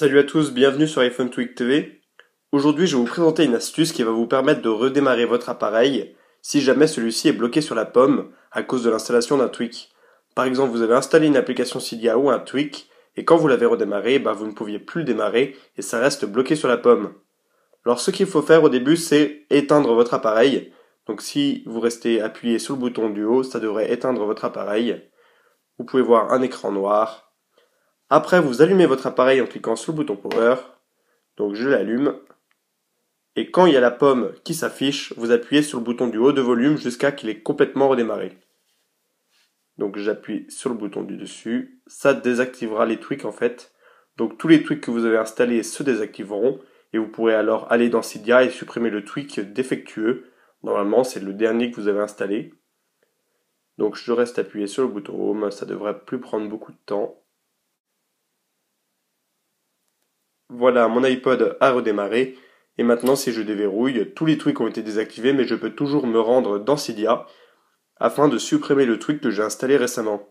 Salut à tous, bienvenue sur iPhone Tweak TV. Aujourd'hui, je vais vous présenter une astuce qui va vous permettre de redémarrer votre appareil si jamais celui-ci est bloqué sur la pomme à cause de l'installation d'un tweak. Par exemple, vous avez installé une application Cydia ou un tweak et quand vous l'avez redémarré, bah, vous ne pouviez plus le démarrer et ça reste bloqué sur la pomme. Alors ce qu'il faut faire au début, c'est éteindre votre appareil. Donc si vous restez appuyé sur le bouton du haut, ça devrait éteindre votre appareil. Vous pouvez voir un écran noir, après, vous allumez votre appareil en cliquant sur le bouton Power. Donc je l'allume. Et quand il y a la pomme qui s'affiche, vous appuyez sur le bouton du haut de volume jusqu'à qu'il ait complètement redémarré. Donc j'appuie sur le bouton du dessus. Ça désactivera les tweaks en fait. Donc tous les tweaks que vous avez installés se désactiveront. Et vous pourrez alors aller dans Cydia et supprimer le tweak défectueux. Normalement c'est le dernier que vous avez installé. Donc je reste appuyé sur le bouton Home, ça devrait plus prendre beaucoup de temps. Voilà, mon iPod a redémarré. Et maintenant, si je déverrouille, tous les tweaks ont été désactivés, mais je peux toujours me rendre dans Cydia afin de supprimer le tweak que j'ai installé récemment.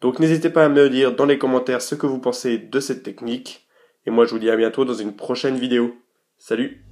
Donc n'hésitez pas à me dire dans les commentaires ce que vous pensez de cette technique. Et moi, je vous dis à bientôt dans une prochaine vidéo. Salut